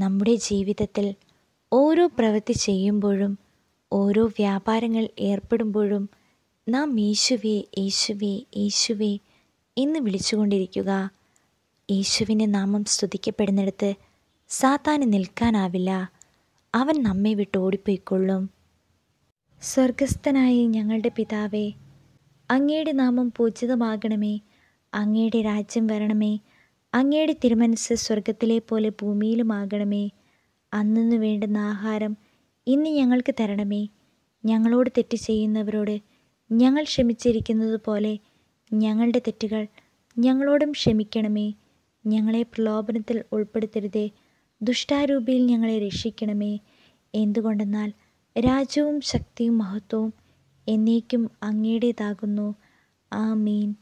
നമ്മുടെ ജീവിതത്തിൽ ഓരോ പ്രവൃത്തി ചെയ്യുമ്പോഴും ഓരോ വ്യാപാരങ്ങൾ ഏർപ്പെടുമ്പോഴും നാം യേശുവേ യേശുവേ യേശുവേ എന്ന് വിളിച്ചുകൊണ്ടിരിക്കുക യേശുവിൻ്റെ നാമം സ്തുതിക്കപ്പെടുന്നിടത്ത് സാത്താന് നിൽക്കാനാവില്ല അവൻ നമ്മെ വിട്ട് ഓടിപ്പോയിക്കൊള്ളും സ്വർഗസ്ഥനായി ഞങ്ങളുടെ പിതാവേ അങ്ങയുടെ നാമം പൂജിതമാകണമേ അങ്ങയുടെ രാജ്യം വരണമേ അങ്ങയുടെ തിരുമനസ് സ്വർഗത്തിലെ പോലെ ഭൂമിയിലുമാകണമേ അന്നു വേണ്ടുന്ന ആഹാരം ഇന്ന് ഞങ്ങൾക്ക് തരണമേ ഞങ്ങളോട് തെറ്റ് ചെയ്യുന്നവരോട് ഞങ്ങൾ ക്ഷമിച്ചിരിക്കുന്നത് പോലെ ഞങ്ങളുടെ തെറ്റുകൾ ഞങ്ങളോടും ക്ഷമിക്കണമേ ഞങ്ങളെ പ്രലോഭനത്തിൽ ഉൾപ്പെടുത്തരുതേ ദുഷ്ടാരൂപിയിൽ ഞങ്ങളെ രക്ഷിക്കണമേ എന്തുകൊണ്ടെന്നാൽ രാജ്യവും ശക്തിയും മഹത്വവും എന്നേക്കും അങ്ങയുടേതാകുന്നു ആ മീൻ